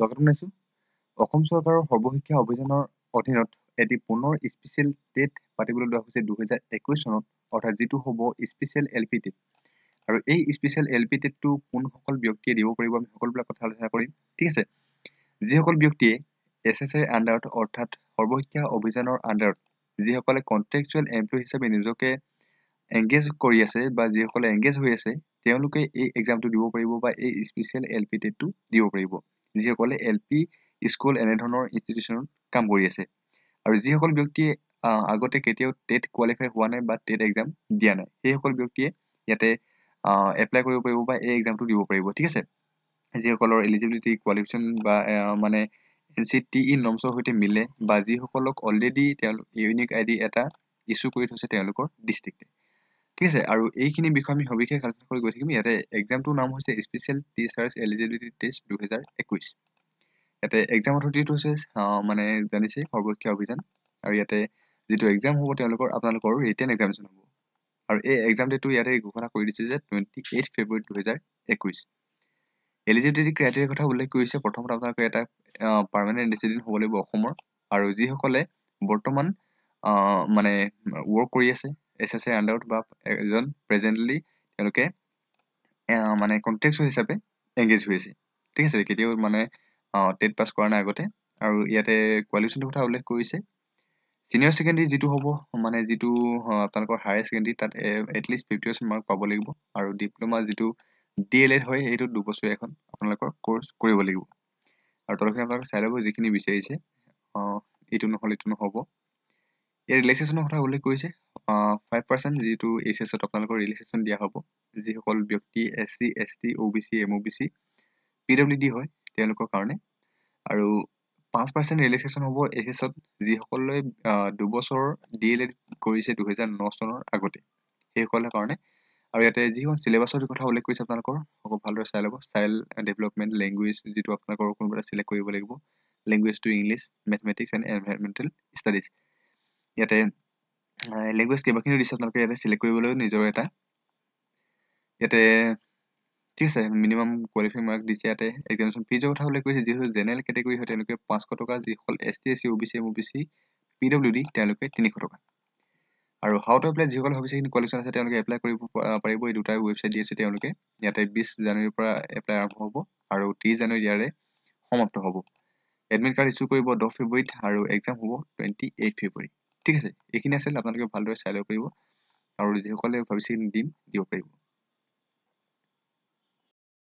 স্বাগত জনাইছোঁ অসম চৰকাৰৰ সৰ্বশিক্ষা অভিযানৰ অধীনত এটি পুনৰ স্পেচিয়েল টেট পাতিবলৈ লোৱা হৈছে দুহেজাৰ একৈছ চনত অৰ্থাৎ যিটো হ'ব স্পেচিয়েল এল পি টেট আৰু এই স্পেচিয়েল এল পি টেটটো কোনসকল ব্যক্তিয়ে দিব পাৰিব আমি সকলোবিলাক কথা আলোচনা কৰিম ঠিক আছে যিসকল ব্যক্তিয়ে এছ এছ আইৰ আণ্ডাৰত অৰ্থাৎ সৰ্বশিক্ষা অভিযানৰ আণ্ডাৰত যিসকলে কণ্ট্ৰেকচুৱেল এমপ্লয়ী হিচাপে নিজকে এংগেজ কৰি আছে বা যিসকলে এংগেজ হৈ আছে তেওঁলোকে এই এক্সামটো দিব পাৰিব বা এই স্পেচিয়েল এল পি টেটটো দিব পাৰিব যিসকলে এল পি স্কুল এনেধৰণৰ ইনষ্টিটিউশ্যনত কাম কৰি আছে আৰু যিসকল ব্যক্তিয়ে আগতে কেতিয়াও টেট কোৱালিফাই হোৱা নাই বা টেট এক্সাম দিয়া নাই সেইসকল ব্যক্তিয়ে ইয়াতে এপ্লাই কৰিব পাৰিব বা এই এক্সামটো দিব পাৰিব ঠিক আছে যিসকলৰ এলিজিবিলিটি কোৱালিফিকেশ্যন বা মানে এন চি টি ই নমছৰ সৈতে মিলে বা যিসকলক অলৰেডি তেওঁলোক ইউনিক আই ডি এটা ইছ্যু কৰি থৈছে তেওঁলোকৰ ডিষ্ট্ৰিক্টে ঠিক আছে আৰু এইখিনি বিষয়ে আমি সবিশেষ আলোচনা কৰি গৈ থাকিম ইয়াতে এক্সামটোৰ নাম হৈছে স্পেচিয়েল টিচাৰ্ছ এলিজিবিলিটি টেষ্ট দুহেজাৰ একৈছ ইয়াতে এক্সাম অথৰিটিটো হৈছে মানে জানিছে সৰ্বশিক্ষা অভিযান আৰু ইয়াতে যিটো এক্সাম হ'ব তেওঁলোকৰ আপোনালোকৰ ৰিটেন এক্সামিনেশ্যন হ'ব আৰু এই এক্সাম ডেটটো ইয়াতে ঘোষণা কৰি দিছে যে টুৱেণ্টি এইট ফেব্ৰুৱাৰী দুহেজাৰ একৈছ এলিজিবিলিটি ক্ৰাইটেৰিয়াৰ কথা উল্লেখ কৰিছে প্ৰথমতে আপোনালোকে এটা পাৰ্মানেণ্ট ৰেচিডেণ্ট হ'ব লাগিব অসমৰ আৰু যিসকলে বৰ্তমান মানে ৱৰ্ক কৰি আছে এছ এছ এ আণ্ডাৰত বা এজন প্ৰেজেণ্টলি তেওঁলোকে মানে কণ্টেক্ট হিচাপে এংগেজ হৈ আছে ঠিক আছে কেতিয়াও মানে টেট পাছ কৰা নাই আগতে আৰু ইয়াতে কোৱালিফিকেশ্যনটোৰ কথা উল্লেখ কৰিছে ছিনিয়ৰ ছেকেণ্ডেৰী যিটো হ'ব মানে যিটো আপোনালোকৰ হায়াৰ ছেকেণ্ডেৰী তাত এটলিষ্ট ফিফটি পাৰ্চেণ্ট মাৰ্ক পাব লাগিব আৰু ডিপ্ল'মা যিটো ডি এল এড হয় সেইটো দুবছৰীয়া এখন আপোনালোকৰ কৰ্চ কৰিব লাগিব আৰু তলখিনি আপোনালোকে চাই ল'ব যিখিনি বিচাৰিছে এইটো নহ'লে এইটো নহ'ব ইয়াৰ ৰিলেক্সেশ্যনৰ কথা উল্লেখ কৰিছে ফাইভ পাৰ্চেণ্ট যিটো এইচ চি এছত আপোনালোকৰ ৰিলেক্সেশ্যন দিয়া হ'ব যিসকল ব্যক্তি S C S T O' B C M O' B C P W D হয় তেওঁলোকৰ কাৰণে আৰু পাঁচ পাৰ্চেণ্ট ৰিলেক্সেশ্যন হ'ব এইচ এছত যিসকলে দুবছৰ ডি এল এড কৰিছে দুহেজাৰ ন চনৰ আগতে সেইসকলৰ কাৰণে আৰু ইয়াতে যিখন চিলেবাছৰ কথা উল্লেখ কৰিছে আপোনালোকৰ ভালদৰে চাই ল'ব ষ্টাইল ডেভেলপমেণ্ট লেংগুৱেজ যিটো আপোনালোকৰ কোনোবা এটা চিলেক্ট কৰিব লাগিব লেংগুৱেজটো English mathematics and environmental studies ইয়াতে লেংগুৱেজ কেইবাখিনিও দিছে আপোনালোকে ইয়াতে চিলেক্ট কৰিবলৈ নিজৰ এটা ইয়াতে ঠিক আছে মিনিমাম কোৱালিফাই মাৰ্ক দিছে ইয়াতে এক্সামিনেশ্যন ফিজৰ কথা উল্লেখ কৰিছে যিহেতু জেনেৰেল কেটেগৰী হয় তেওঁলোকে পাঁচশ টকা যিসকল S T S C O' B C M O' B C P W D তেওঁলোকে তিনিশ টকা আৰু হাউ টু এপ্লাই যিসকল অফিচাৰখিনি কোৱালিফিকেশ্যন আছে তেওঁলোকে এপ্লাই কৰিব পাৰিব এই দুটা ৱেবছাইট দি আছে তেওঁলোকে ইয়াতে বিছ জানুৱাৰীৰ পৰা এপ্লাই আৰম্ভ হ'ব আৰু ত্ৰিছ জানুৱাৰী ইয়াৰে সমাপ্ত হ'ব এডমিট কাৰ্ড ইছ্যু কৰিব দহ ফেব্ৰুৱাৰীত আৰু এক্সাম হ'ব টুৱেণ্টি এইট ফেব্ৰুৱাৰী ঠিক আছে এইখিনি আছিল আপোনালোকে ভালদৰে চাই ল'ব পাৰিব আৰু যিসকলে ভাবিছে দিম দিব পাৰিব